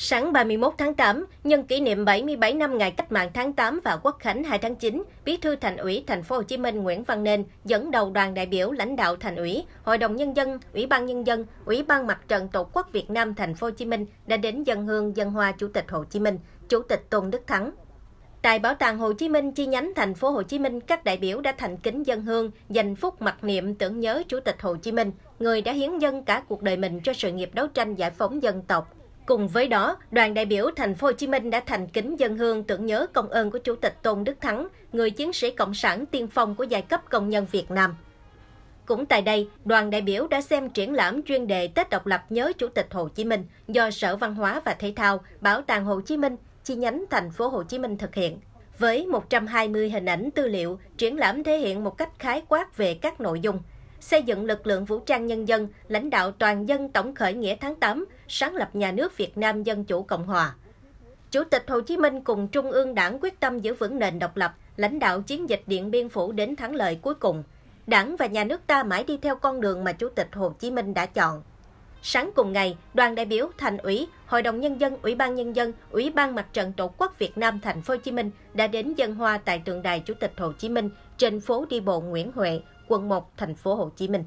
Sáng 31 tháng 8, nhân kỷ niệm 77 năm ngày cách mạng tháng 8 và Quốc khánh 2 tháng 9, Bí thư Thành ủy Thành phố Hồ Chí Minh Nguyễn Văn Nên dẫn đầu đoàn đại biểu lãnh đạo Thành ủy, Hội đồng nhân dân, Ủy ban nhân dân, Ủy ban Mặt trận Tổ quốc Việt Nam Thành phố Hồ Chí Minh đã đến dân hương dân hoa Chủ tịch Hồ Chí Minh, Chủ tịch Tôn Đức Thắng Tại Bảo tàng Hồ Chí Minh chi nhánh thành phố Hồ Chí Minh, các đại biểu đã thành kính dân hương, dành phút mặc niệm tưởng nhớ Chủ tịch Hồ Chí Minh, người đã hiến dân cả cuộc đời mình cho sự nghiệp đấu tranh giải phóng dân tộc. Cùng với đó, đoàn đại biểu thành phố Hồ Chí Minh đã thành kính dân hương tưởng nhớ công ơn của Chủ tịch Tôn Đức Thắng, người chiến sĩ cộng sản tiên phong của giai cấp công nhân Việt Nam. Cũng tại đây, đoàn đại biểu đã xem triển lãm chuyên đề Tết độc lập nhớ Chủ tịch Hồ Chí Minh do Sở Văn hóa và Thể thao, Bảo tàng Hồ Chí Minh chi nhánh thành phố Hồ Chí Minh thực hiện. Với 120 hình ảnh tư liệu, triển lãm thể hiện một cách khái quát về các nội dung xây dựng lực lượng vũ trang nhân dân, lãnh đạo toàn dân tổng khởi nghĩa tháng 8, sáng lập nhà nước Việt Nam Dân Chủ Cộng Hòa. Chủ tịch Hồ Chí Minh cùng Trung ương Đảng quyết tâm giữ vững nền độc lập, lãnh đạo chiến dịch Điện Biên Phủ đến thắng lợi cuối cùng. Đảng và nhà nước ta mãi đi theo con đường mà Chủ tịch Hồ Chí Minh đã chọn. Sáng cùng ngày, đoàn đại biểu Thành ủy, Hội đồng nhân dân, Ủy ban nhân dân, Ủy ban Mặt trận Tổ quốc Việt Nam thành phố Hồ Chí Minh đã đến dân hoa tại tượng đài Chủ tịch Hồ Chí Minh trên phố đi bộ Nguyễn Huệ, quận 1, thành phố Hồ Chí Minh.